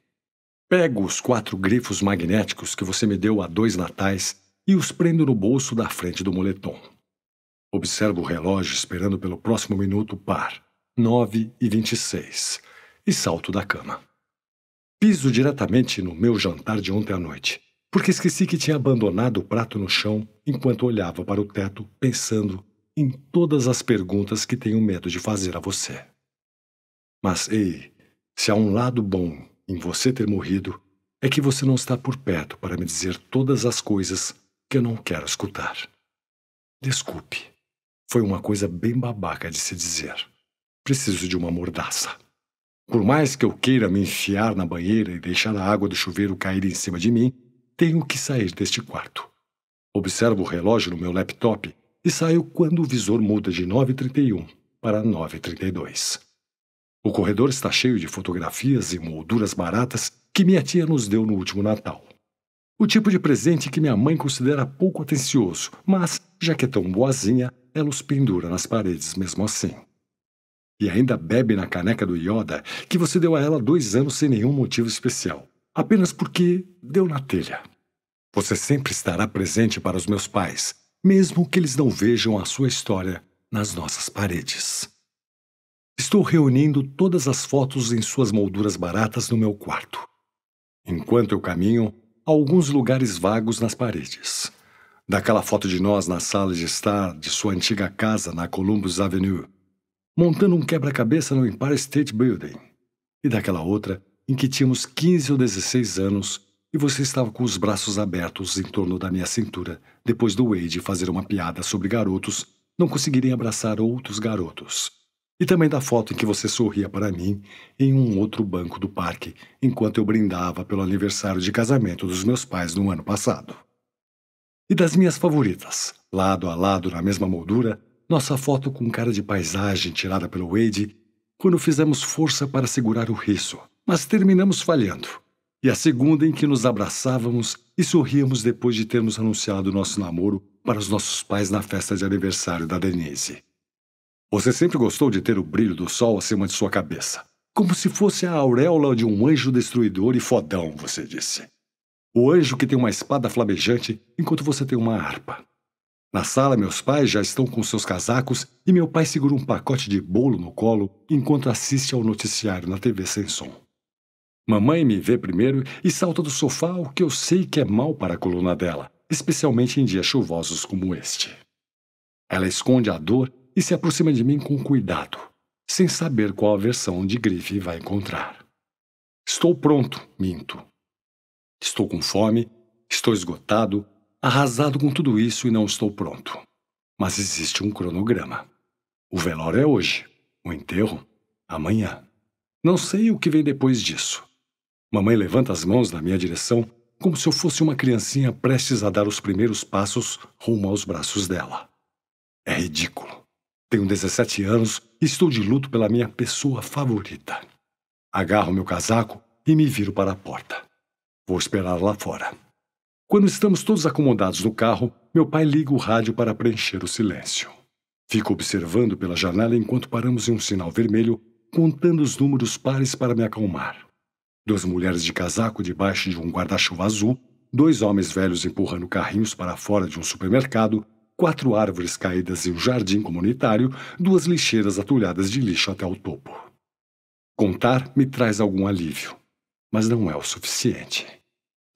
Pego os quatro grifos magnéticos que você me deu há dois natais e os prendo no bolso da frente do moletom. Observo o relógio esperando pelo próximo minuto par, 9 e 26, e salto da cama. Piso diretamente no meu jantar de ontem à noite porque esqueci que tinha abandonado o prato no chão enquanto olhava para o teto, pensando em todas as perguntas que tenho medo de fazer a você. Mas, ei, se há um lado bom em você ter morrido, é que você não está por perto para me dizer todas as coisas que eu não quero escutar. Desculpe, foi uma coisa bem babaca de se dizer. Preciso de uma mordaça. Por mais que eu queira me enfiar na banheira e deixar a água do chuveiro cair em cima de mim, tenho que sair deste quarto. Observo o relógio no meu laptop e saio quando o visor muda de 9h31 para 9h32. O corredor está cheio de fotografias e molduras baratas que minha tia nos deu no último Natal. O tipo de presente que minha mãe considera pouco atencioso, mas, já que é tão boazinha, ela os pendura nas paredes mesmo assim. E ainda bebe na caneca do Yoda que você deu a ela dois anos sem nenhum motivo especial apenas porque deu na telha. Você sempre estará presente para os meus pais, mesmo que eles não vejam a sua história nas nossas paredes. Estou reunindo todas as fotos em suas molduras baratas no meu quarto. Enquanto eu caminho, há alguns lugares vagos nas paredes. Daquela foto de nós na sala de estar de sua antiga casa na Columbus Avenue, montando um quebra-cabeça no Empire State Building. E daquela outra, em que tínhamos 15 ou 16 anos e você estava com os braços abertos em torno da minha cintura depois do Wade fazer uma piada sobre garotos não conseguirem abraçar outros garotos. E também da foto em que você sorria para mim em um outro banco do parque enquanto eu brindava pelo aniversário de casamento dos meus pais no ano passado. E das minhas favoritas, lado a lado na mesma moldura, nossa foto com cara de paisagem tirada pelo Wade quando fizemos força para segurar o riso mas terminamos falhando. E a segunda em que nos abraçávamos e sorríamos depois de termos anunciado nosso namoro para os nossos pais na festa de aniversário da Denise. Você sempre gostou de ter o brilho do sol acima de sua cabeça, como se fosse a auréola de um anjo destruidor e fodão, você disse. O anjo que tem uma espada flamejante enquanto você tem uma harpa. Na sala, meus pais já estão com seus casacos e meu pai segura um pacote de bolo no colo enquanto assiste ao noticiário na TV sem som. Mamãe me vê primeiro e salta do sofá, o que eu sei que é mal para a coluna dela, especialmente em dias chuvosos como este. Ela esconde a dor e se aproxima de mim com cuidado, sem saber qual a versão de grife vai encontrar. Estou pronto, minto. Estou com fome, estou esgotado, arrasado com tudo isso e não estou pronto. Mas existe um cronograma. O velório é hoje, o enterro, amanhã. Não sei o que vem depois disso. Mamãe levanta as mãos na minha direção, como se eu fosse uma criancinha prestes a dar os primeiros passos rumo aos braços dela. É ridículo. Tenho 17 anos e estou de luto pela minha pessoa favorita. Agarro meu casaco e me viro para a porta. Vou esperar lá fora. Quando estamos todos acomodados no carro, meu pai liga o rádio para preencher o silêncio. Fico observando pela janela enquanto paramos em um sinal vermelho, contando os números pares para me acalmar duas mulheres de casaco debaixo de um guarda-chuva azul, dois homens velhos empurrando carrinhos para fora de um supermercado, quatro árvores caídas em um jardim comunitário, duas lixeiras atulhadas de lixo até o topo. Contar me traz algum alívio, mas não é o suficiente.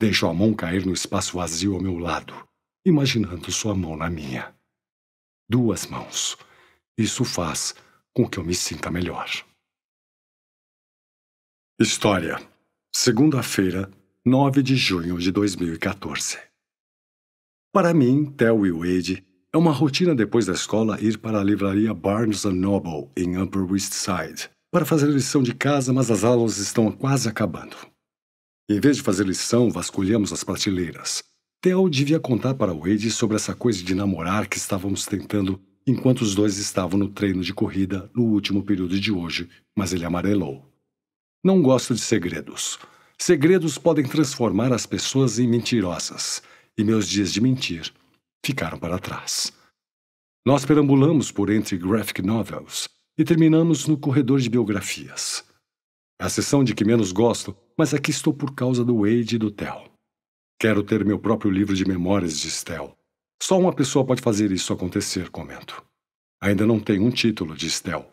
Deixo a mão cair no espaço vazio ao meu lado, imaginando sua mão na minha. Duas mãos. Isso faz com que eu me sinta melhor. História Segunda-feira, 9 de junho de 2014. Para mim, Tel e Wade, é uma rotina depois da escola ir para a livraria Barnes Noble, em Upper West Side, para fazer lição de casa, mas as aulas estão quase acabando. Em vez de fazer lição, vasculhamos as prateleiras. Tel devia contar para Wade sobre essa coisa de namorar que estávamos tentando enquanto os dois estavam no treino de corrida no último período de hoje, mas ele amarelou. Não gosto de segredos. Segredos podem transformar as pessoas em mentirosas, e meus dias de mentir ficaram para trás. Nós perambulamos por entre graphic novels e terminamos no corredor de biografias. É a sessão de que menos gosto, mas aqui estou por causa do Wade e do Tel. Quero ter meu próprio livro de memórias de Stel. Só uma pessoa pode fazer isso acontecer, comento. Ainda não tem um título de Stel.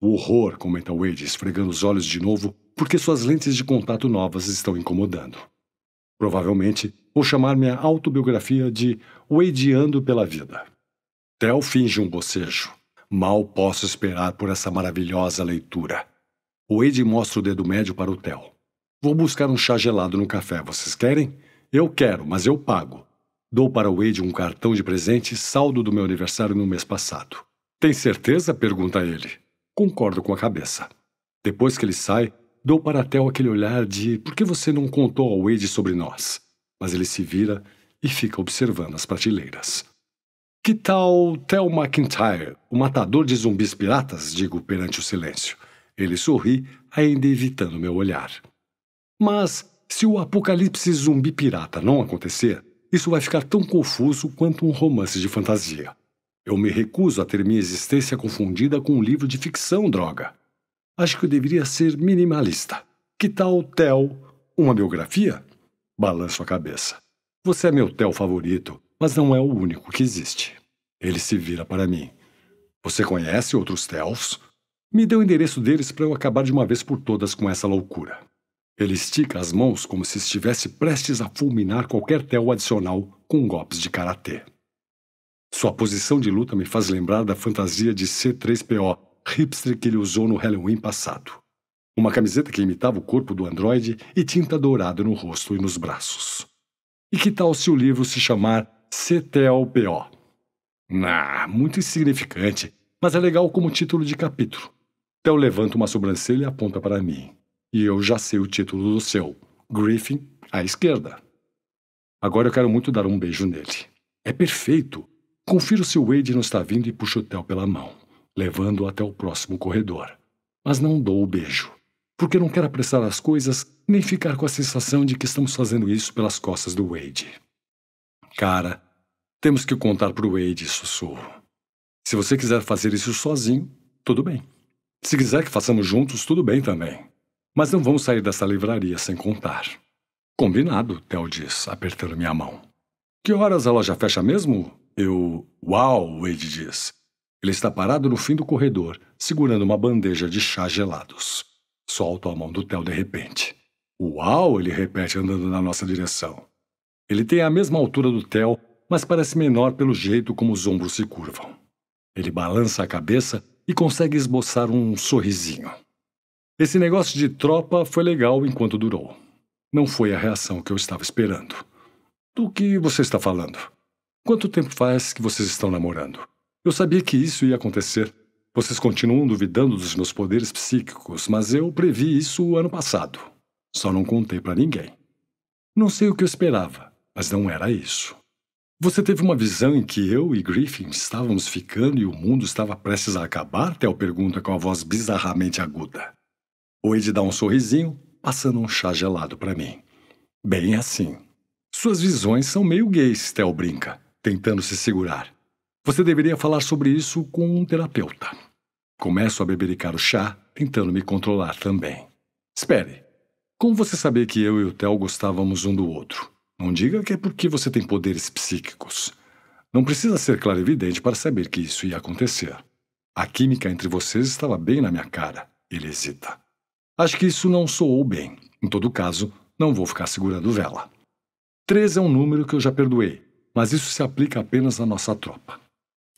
O horror, comenta Wade, esfregando os olhos de novo porque suas lentes de contato novas estão incomodando. Provavelmente vou chamar minha autobiografia de Weideando pela Vida. Theo finge um bocejo. Mal posso esperar por essa maravilhosa leitura. Wade mostra o dedo médio para o Theo. Vou buscar um chá gelado no café, vocês querem? Eu quero, mas eu pago. Dou para Wade um cartão de presente, saldo do meu aniversário no mês passado. Tem certeza? pergunta ele. Concordo com a cabeça. Depois que ele sai, Dou para Tel aquele olhar de por que você não contou ao Wade sobre nós? Mas ele se vira e fica observando as prateleiras. Que tal Tel McIntyre, o matador de zumbis piratas? Digo perante o silêncio. Ele sorri, ainda evitando meu olhar. Mas se o apocalipse zumbi pirata não acontecer, isso vai ficar tão confuso quanto um romance de fantasia. Eu me recuso a ter minha existência confundida com um livro de ficção, droga. Acho que eu deveria ser minimalista. Que tal Theo? Uma biografia? Balanço a cabeça. Você é meu Theo favorito, mas não é o único que existe. Ele se vira para mim. Você conhece outros Theos? Me dê o endereço deles para eu acabar de uma vez por todas com essa loucura. Ele estica as mãos como se estivesse prestes a fulminar qualquer Theo adicional com golpes de karatê. Sua posição de luta me faz lembrar da fantasia de C3PO hipster que ele usou no Halloween passado. Uma camiseta que imitava o corpo do androide e tinta dourada no rosto e nos braços. E que tal se o livro se chamar CTLPO? Ah, muito insignificante, mas é legal como título de capítulo. Theo então levanta uma sobrancelha e aponta para mim. E eu já sei o título do seu: Griffin à esquerda. Agora eu quero muito dar um beijo nele. É perfeito. Confiro se o Wade não está vindo e puxo o Theo pela mão levando-o até o próximo corredor. Mas não dou o beijo, porque não quero apressar as coisas nem ficar com a sensação de que estamos fazendo isso pelas costas do Wade. Cara, temos que contar para o Wade, sussurro. Se você quiser fazer isso sozinho, tudo bem. Se quiser que façamos juntos, tudo bem também. Mas não vamos sair dessa livraria sem contar. Combinado, Theo diz, apertando minha mão. Que horas ela já fecha mesmo? Eu. Uau, Wade diz. Ele está parado no fim do corredor, segurando uma bandeja de chá gelados. Solto a mão do Theo de repente. Uau! ele repete, andando na nossa direção. Ele tem a mesma altura do Theo, mas parece menor pelo jeito como os ombros se curvam. Ele balança a cabeça e consegue esboçar um sorrisinho. Esse negócio de tropa foi legal enquanto durou. Não foi a reação que eu estava esperando. Do que você está falando? Quanto tempo faz que vocês estão namorando? Eu sabia que isso ia acontecer. Vocês continuam duvidando dos meus poderes psíquicos, mas eu previ isso ano passado. Só não contei para ninguém. Não sei o que eu esperava, mas não era isso. Você teve uma visão em que eu e Griffin estávamos ficando e o mundo estava prestes a acabar? Theo pergunta com a voz bizarramente aguda. Ed dá um sorrisinho, passando um chá gelado para mim. Bem assim. Suas visões são meio gays, Theo brinca, tentando se segurar. Você deveria falar sobre isso com um terapeuta. Começo a bebericar o chá, tentando me controlar também. Espere. Como você saber que eu e o Theo gostávamos um do outro? Não diga que é porque você tem poderes psíquicos. Não precisa ser clarividente para saber que isso ia acontecer. A química entre vocês estava bem na minha cara. Ele hesita. Acho que isso não soou bem. Em todo caso, não vou ficar segurando vela. Três é um número que eu já perdoei, mas isso se aplica apenas à nossa tropa.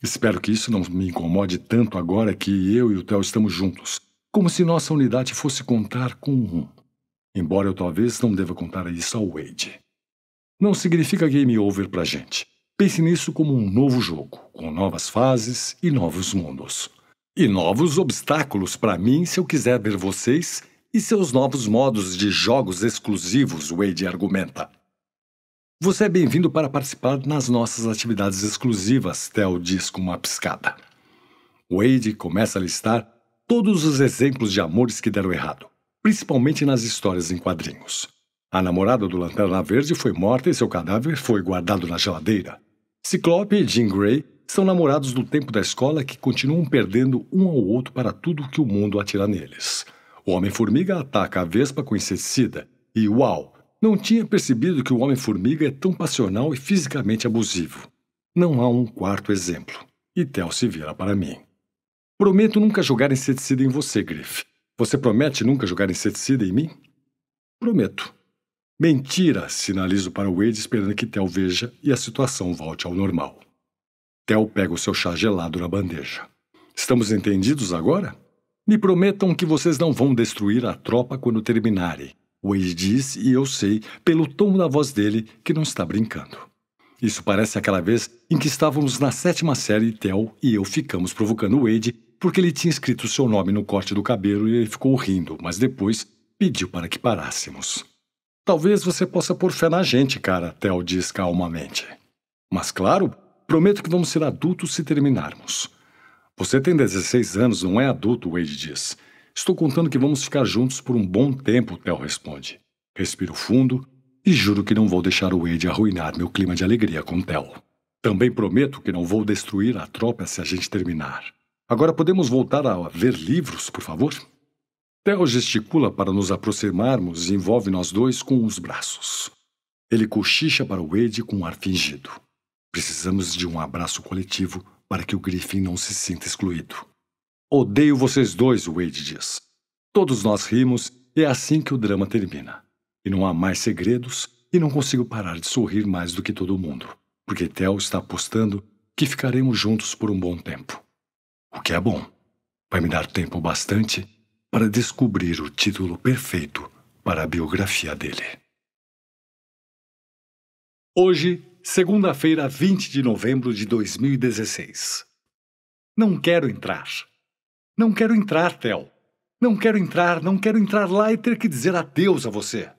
Espero que isso não me incomode tanto agora que eu e o Theo estamos juntos, como se nossa unidade fosse contar com um. Embora eu talvez não deva contar isso ao Wade. Não significa game over pra gente. Pense nisso como um novo jogo, com novas fases e novos mundos. E novos obstáculos para mim se eu quiser ver vocês e seus novos modos de jogos exclusivos, Wade argumenta. Você é bem-vindo para participar nas nossas atividades exclusivas Tel diz com uma piscada. Wade começa a listar todos os exemplos de amores que deram errado, principalmente nas histórias em quadrinhos. A namorada do Lanterna Verde foi morta e seu cadáver foi guardado na geladeira. Ciclope e Jean Grey são namorados do tempo da escola que continuam perdendo um ao outro para tudo que o mundo atira neles. O Homem-Formiga ataca a Vespa com inseticida e, uau, não tinha percebido que o Homem-Formiga é tão passional e fisicamente abusivo. Não há um quarto exemplo. E Tel se vira para mim. Prometo nunca jogar inseticida em você, Griff. Você promete nunca jogar inseticida em mim? Prometo. Mentira, sinalizo para Wade esperando que Tel veja e a situação volte ao normal. Tel pega o seu chá gelado na bandeja. Estamos entendidos agora? Me prometam que vocês não vão destruir a tropa quando terminarem Wade diz, e eu sei, pelo tom da voz dele, que não está brincando. Isso parece aquela vez em que estávamos na sétima série, Tel e eu ficamos provocando Wade porque ele tinha escrito seu nome no corte do cabelo e ele ficou rindo, mas depois pediu para que parássemos. Talvez você possa pôr fé na gente, cara, Tel diz calmamente. Mas claro, prometo que vamos ser adultos se terminarmos. Você tem 16 anos, não é adulto, Wade diz. Estou contando que vamos ficar juntos por um bom tempo, Theo responde. Respiro fundo e juro que não vou deixar o Wade arruinar meu clima de alegria com Theo. Também prometo que não vou destruir a tropa se a gente terminar. Agora podemos voltar a ver livros, por favor? Theo gesticula para nos aproximarmos e envolve nós dois com os braços. Ele cochicha para o Wade com um ar fingido. Precisamos de um abraço coletivo para que o Griffin não se sinta excluído. Odeio vocês dois, Wade diz. Todos nós rimos e é assim que o drama termina. E não há mais segredos e não consigo parar de sorrir mais do que todo mundo, porque Tel está apostando que ficaremos juntos por um bom tempo. O que é bom. Vai me dar tempo bastante para descobrir o título perfeito para a biografia dele. Hoje, segunda-feira, 20 de novembro de 2016. Não quero entrar. Não quero entrar, Tel. Não quero entrar, não quero entrar lá e ter que dizer adeus a você.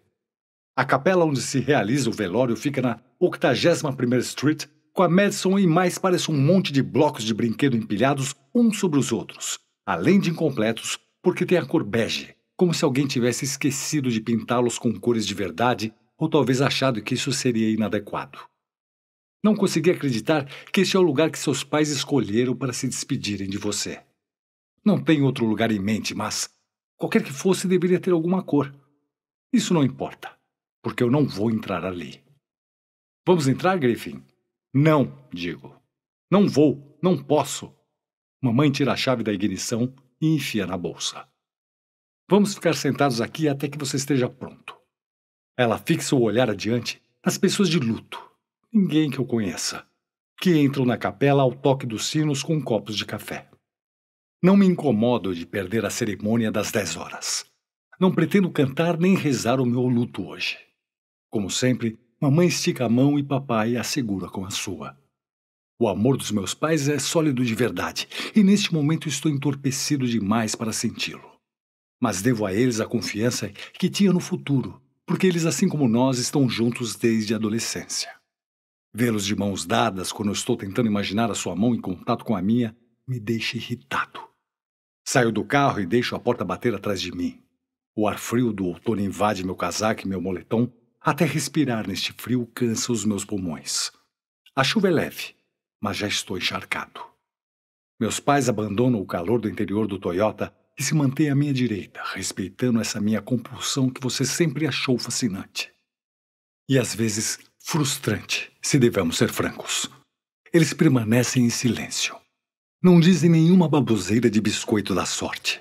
A capela onde se realiza o velório fica na 81ª Street, com a Madison e mais parece um monte de blocos de brinquedo empilhados uns sobre os outros, além de incompletos, porque tem a cor bege, como se alguém tivesse esquecido de pintá-los com cores de verdade ou talvez achado que isso seria inadequado. Não consegui acreditar que este é o lugar que seus pais escolheram para se despedirem de você. Não tenho outro lugar em mente, mas qualquer que fosse deveria ter alguma cor. Isso não importa, porque eu não vou entrar ali. Vamos entrar, Griffin? Não, digo. Não vou, não posso. Mamãe tira a chave da ignição e enfia na bolsa. Vamos ficar sentados aqui até que você esteja pronto. Ela fixa o olhar adiante nas pessoas de luto. Ninguém que eu conheça. Que entram na capela ao toque dos sinos com copos de café. Não me incomodo de perder a cerimônia das 10 horas. Não pretendo cantar nem rezar o meu luto hoje. Como sempre, mamãe estica a mão e papai a segura com a sua. O amor dos meus pais é sólido de verdade e neste momento estou entorpecido demais para senti-lo. Mas devo a eles a confiança que tinha no futuro, porque eles, assim como nós, estão juntos desde a adolescência. Vê-los de mãos dadas quando estou tentando imaginar a sua mão em contato com a minha me deixa irritado. Saio do carro e deixo a porta bater atrás de mim. O ar frio do outono invade meu casaco e meu moletom, até respirar neste frio cansa os meus pulmões. A chuva é leve, mas já estou encharcado. Meus pais abandonam o calor do interior do Toyota e se mantêm à minha direita, respeitando essa minha compulsão que você sempre achou fascinante. E às vezes frustrante, se devemos ser francos. Eles permanecem em silêncio, não dizem nenhuma baboseira de biscoito da sorte.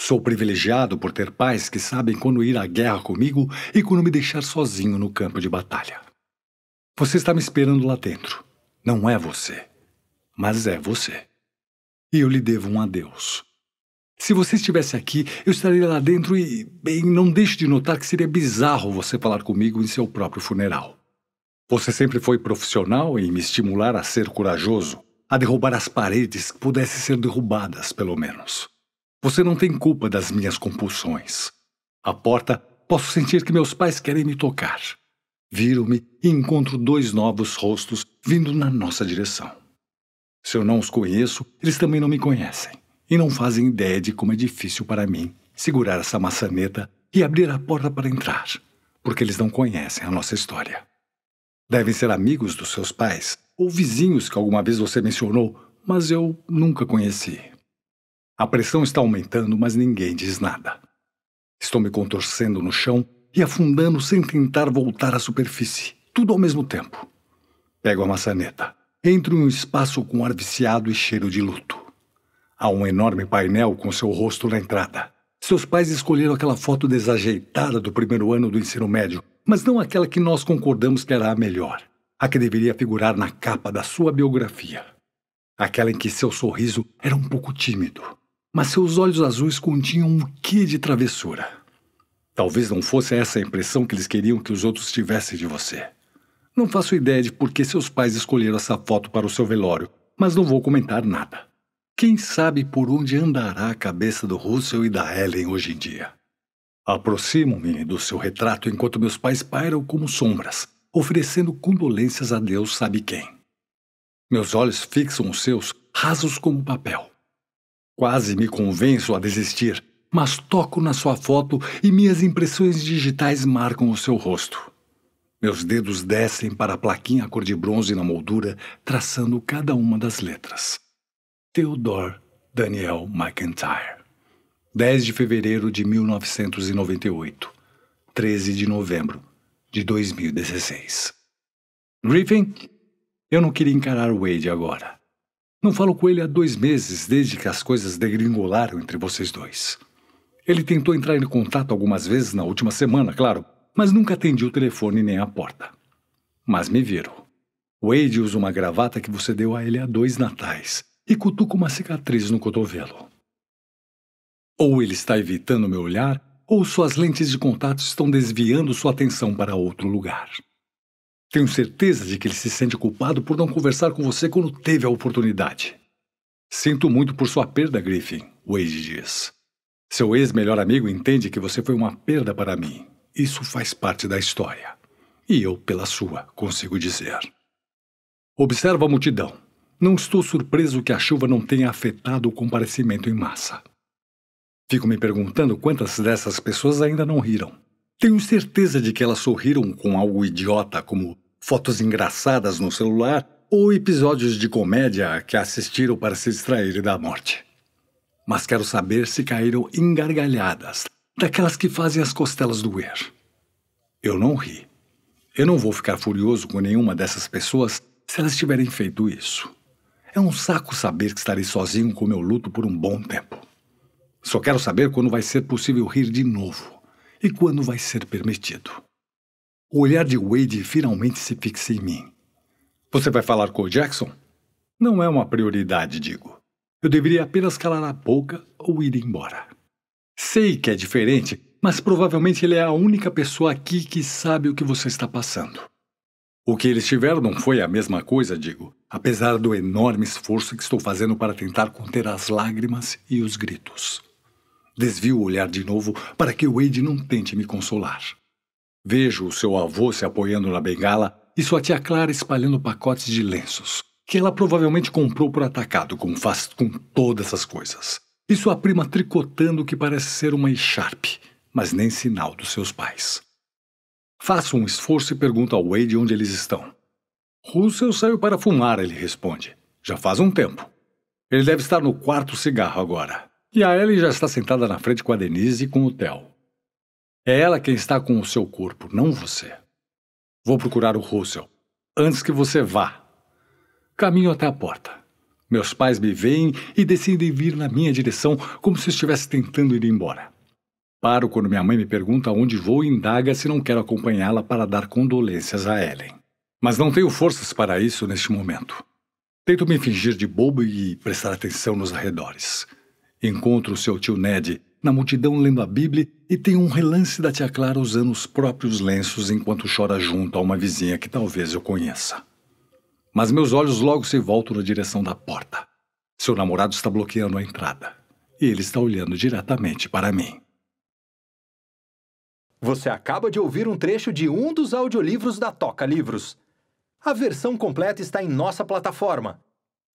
Sou privilegiado por ter pais que sabem quando ir à guerra comigo e quando me deixar sozinho no campo de batalha. Você está me esperando lá dentro. Não é você, mas é você. E eu lhe devo um adeus. Se você estivesse aqui, eu estaria lá dentro e, bem, não deixe de notar que seria bizarro você falar comigo em seu próprio funeral. Você sempre foi profissional em me estimular a ser corajoso, a derrubar as paredes que pudessem ser derrubadas, pelo menos. Você não tem culpa das minhas compulsões. A porta, posso sentir que meus pais querem me tocar. Viro-me e encontro dois novos rostos vindo na nossa direção. Se eu não os conheço, eles também não me conhecem e não fazem ideia de como é difícil para mim segurar essa maçaneta e abrir a porta para entrar, porque eles não conhecem a nossa história. Devem ser amigos dos seus pais ou vizinhos que alguma vez você mencionou, mas eu nunca conheci. A pressão está aumentando, mas ninguém diz nada. Estou me contorcendo no chão e afundando sem tentar voltar à superfície, tudo ao mesmo tempo. Pego a maçaneta, entro em um espaço com ar viciado e cheiro de luto. Há um enorme painel com seu rosto na entrada. Seus pais escolheram aquela foto desajeitada do primeiro ano do ensino médio, mas não aquela que nós concordamos que era a melhor a que deveria figurar na capa da sua biografia. Aquela em que seu sorriso era um pouco tímido, mas seus olhos azuis continham um quê de travessura. Talvez não fosse essa a impressão que eles queriam que os outros tivessem de você. Não faço ideia de por que seus pais escolheram essa foto para o seu velório, mas não vou comentar nada. Quem sabe por onde andará a cabeça do Russell e da Ellen hoje em dia? Aproximo-me do seu retrato enquanto meus pais pairam como sombras, oferecendo condolências a Deus sabe quem. Meus olhos fixam os seus, rasos como papel. Quase me convenço a desistir, mas toco na sua foto e minhas impressões digitais marcam o seu rosto. Meus dedos descem para a plaquinha cor de bronze na moldura, traçando cada uma das letras. Theodore Daniel McIntyre. 10 de fevereiro de 1998. 13 de novembro de 2016. Griffin, eu não queria encarar Wade agora. Não falo com ele há dois meses desde que as coisas degringolaram entre vocês dois. Ele tentou entrar em contato algumas vezes na última semana, claro, mas nunca atendi o telefone nem a porta. Mas me viram. Wade usa uma gravata que você deu a ele há dois natais e cutuca uma cicatriz no cotovelo. Ou ele está evitando meu olhar, ou suas lentes de contato estão desviando sua atenção para outro lugar. Tenho certeza de que ele se sente culpado por não conversar com você quando teve a oportunidade. Sinto muito por sua perda, Griffin, Wade diz. Seu ex-melhor amigo entende que você foi uma perda para mim. Isso faz parte da história. E eu, pela sua, consigo dizer. Observa a multidão. Não estou surpreso que a chuva não tenha afetado o comparecimento em massa. Fico me perguntando quantas dessas pessoas ainda não riram. Tenho certeza de que elas sorriram com algo idiota, como fotos engraçadas no celular ou episódios de comédia que assistiram para se distrair da morte. Mas quero saber se caíram engargalhadas, daquelas que fazem as costelas doer. Eu não ri. Eu não vou ficar furioso com nenhuma dessas pessoas se elas tiverem feito isso. É um saco saber que estarei sozinho com meu luto por um bom tempo. Só quero saber quando vai ser possível rir de novo e quando vai ser permitido. O olhar de Wade finalmente se fixa em mim. Você vai falar com o Jackson? Não é uma prioridade, digo. Eu deveria apenas calar a boca ou ir embora. Sei que é diferente, mas provavelmente ele é a única pessoa aqui que sabe o que você está passando. O que eles tiveram não foi a mesma coisa, digo, apesar do enorme esforço que estou fazendo para tentar conter as lágrimas e os gritos. Desvio o olhar de novo para que Wade não tente me consolar. Vejo o seu avô se apoiando na bengala e sua tia Clara espalhando pacotes de lenços, que ela provavelmente comprou por atacado, como faz com todas as coisas. E sua prima tricotando o que parece ser uma echarpe, mas nem sinal dos seus pais. Faço um esforço e pergunto ao Wade onde eles estão. Russell saiu para fumar, ele responde. Já faz um tempo. Ele deve estar no quarto cigarro agora. E a Ellen já está sentada na frente com a Denise e com o Theo. É ela quem está com o seu corpo, não você. Vou procurar o Russell. Antes que você vá. Caminho até a porta. Meus pais me veem e decidem vir na minha direção como se estivesse tentando ir embora. Paro quando minha mãe me pergunta onde vou e indaga se não quero acompanhá-la para dar condolências a Ellen. Mas não tenho forças para isso neste momento. Tento me fingir de bobo e prestar atenção nos arredores. Encontra o seu tio Ned na multidão lendo a Bíblia e tem um relance da tia Clara usando os próprios lenços enquanto chora junto a uma vizinha que talvez eu conheça. Mas meus olhos logo se voltam na direção da porta. Seu namorado está bloqueando a entrada. E ele está olhando diretamente para mim. Você acaba de ouvir um trecho de um dos audiolivros da Toca Livros. A versão completa está em nossa plataforma